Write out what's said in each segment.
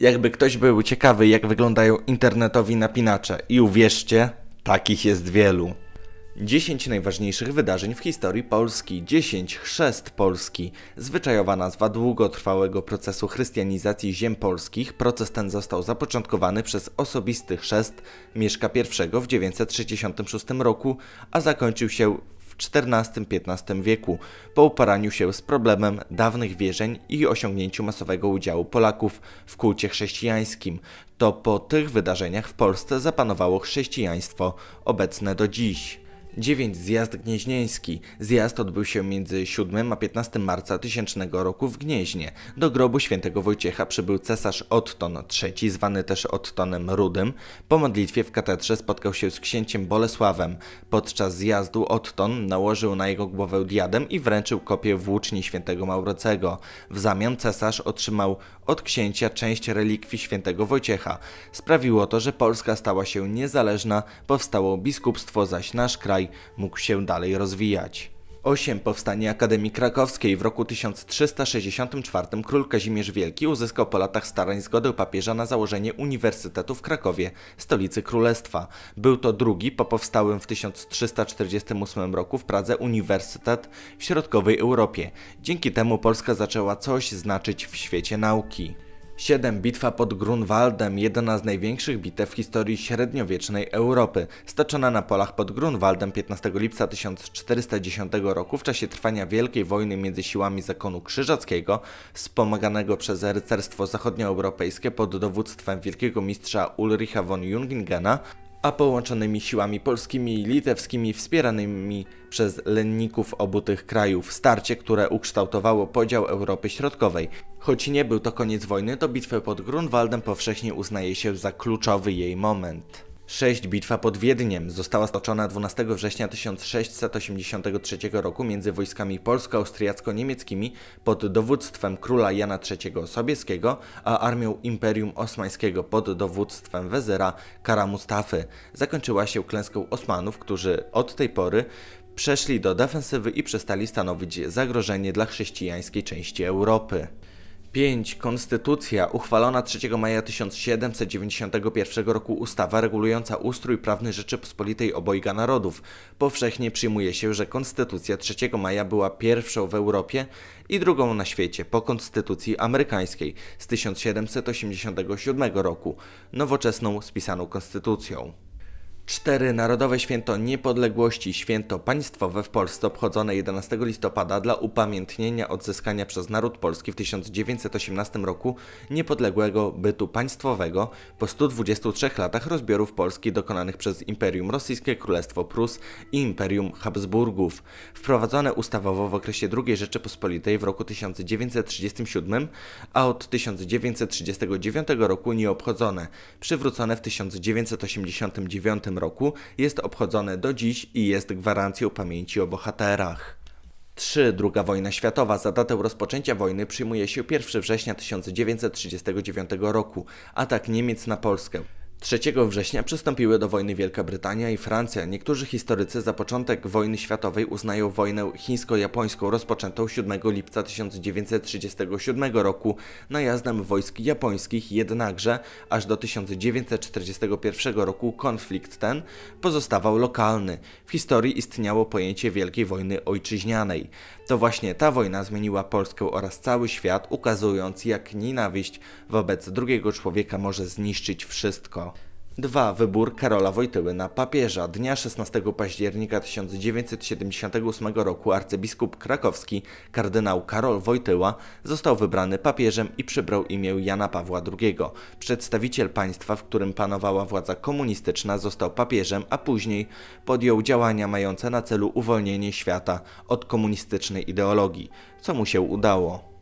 Jakby ktoś był ciekawy, jak wyglądają internetowi napinacze i uwierzcie, takich jest wielu. 10 najważniejszych wydarzeń w historii Polski, 10 chrzest Polski. Zwyczajowa nazwa długotrwałego procesu chrystianizacji ziem polskich. Proces ten został zapoczątkowany przez osobisty chrzest Mieszka I w 966 roku, a zakończył się XIV-XV wieku po uparaniu się z problemem dawnych wierzeń i osiągnięciu masowego udziału Polaków w kulcie chrześcijańskim. To po tych wydarzeniach w Polsce zapanowało chrześcijaństwo obecne do dziś. 9. Zjazd Gnieźnieński. Zjazd odbył się między 7 a 15 marca 1000 roku w Gnieźnie. Do grobu świętego Wojciecha przybył cesarz Otton III, zwany też Ottonem Rudym. Po modlitwie w katedrze spotkał się z księciem Bolesławem. Podczas zjazdu Otton nałożył na jego głowę diadem i wręczył kopię włóczni świętego Maurocego. W zamian cesarz otrzymał od księcia część relikwii świętego Wojciecha. Sprawiło to, że Polska stała się niezależna, powstało biskupstwo, zaś nasz kraj mógł się dalej rozwijać. 8. Powstanie Akademii Krakowskiej. W roku 1364 król Kazimierz Wielki uzyskał po latach starań zgodę papieża na założenie Uniwersytetu w Krakowie, stolicy królestwa. Był to drugi po powstałym w 1348 roku w Pradze Uniwersytet w Środkowej Europie. Dzięki temu Polska zaczęła coś znaczyć w świecie nauki. 7. Bitwa pod Grunwaldem, jedna z największych bitew w historii średniowiecznej Europy, stoczona na polach pod Grunwaldem 15 lipca 1410 roku w czasie trwania Wielkiej Wojny między siłami zakonu krzyżackiego, wspomaganego przez rycerstwo zachodnioeuropejskie pod dowództwem wielkiego mistrza Ulricha von Jungingena a połączonymi siłami polskimi i litewskimi wspieranymi przez lenników obu tych krajów starcie, które ukształtowało podział Europy Środkowej. Choć nie był to koniec wojny, to bitwę pod Grunwaldem powszechnie uznaje się za kluczowy jej moment. 6. Bitwa pod Wiedniem została stoczona 12 września 1683 roku między wojskami polsko-austriacko-niemieckimi pod dowództwem króla Jana III Sobieskiego, a armią Imperium Osmańskiego pod dowództwem wezera Kara Mustafy. Zakończyła się klęską Osmanów, którzy od tej pory przeszli do defensywy i przestali stanowić zagrożenie dla chrześcijańskiej części Europy. 5. Konstytucja, uchwalona 3 maja 1791 roku ustawa regulująca ustrój prawny Rzeczypospolitej Obojga Narodów. Powszechnie przyjmuje się, że Konstytucja 3 maja była pierwszą w Europie i drugą na świecie po Konstytucji amerykańskiej z 1787 roku, nowoczesną spisaną konstytucją. 4. Narodowe Święto Niepodległości, święto państwowe w Polsce obchodzone 11 listopada dla upamiętnienia odzyskania przez naród polski w 1918 roku niepodległego bytu państwowego po 123 latach rozbiorów Polski dokonanych przez Imperium Rosyjskie, Królestwo Prus i Imperium Habsburgów. Wprowadzone ustawowo w okresie II Rzeczypospolitej w roku 1937, a od 1939 roku nieobchodzone. Przywrócone w 1989 roku jest obchodzone do dziś i jest gwarancją pamięci o bohaterach. 3. Druga wojna światowa. Za datę rozpoczęcia wojny przyjmuje się 1 września 1939 roku. Atak Niemiec na Polskę. 3 września przystąpiły do wojny Wielka Brytania i Francja. Niektórzy historycy za początek wojny światowej uznają wojnę chińsko-japońską rozpoczętą 7 lipca 1937 roku najazdem wojsk japońskich, jednakże aż do 1941 roku konflikt ten pozostawał lokalny. W historii istniało pojęcie Wielkiej Wojny Ojczyźnianej. To właśnie ta wojna zmieniła Polskę oraz cały świat, ukazując jak nienawiść wobec drugiego człowieka może zniszczyć wszystko. 2. Wybór Karola Wojtyły na papieża. Dnia 16 października 1978 roku arcybiskup krakowski, kardynał Karol Wojtyła, został wybrany papieżem i przybrał imię Jana Pawła II. Przedstawiciel państwa, w którym panowała władza komunistyczna, został papieżem, a później podjął działania mające na celu uwolnienie świata od komunistycznej ideologii, co mu się udało.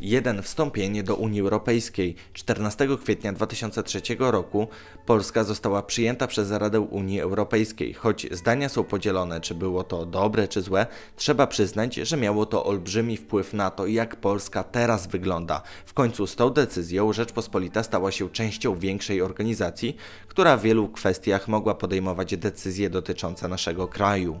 1. Wstąpienie do Unii Europejskiej. 14 kwietnia 2003 roku Polska została przyjęta przez Radę Unii Europejskiej. Choć zdania są podzielone, czy było to dobre czy złe, trzeba przyznać, że miało to olbrzymi wpływ na to, jak Polska teraz wygląda. W końcu z tą decyzją Rzeczpospolita stała się częścią większej organizacji, która w wielu kwestiach mogła podejmować decyzje dotyczące naszego kraju.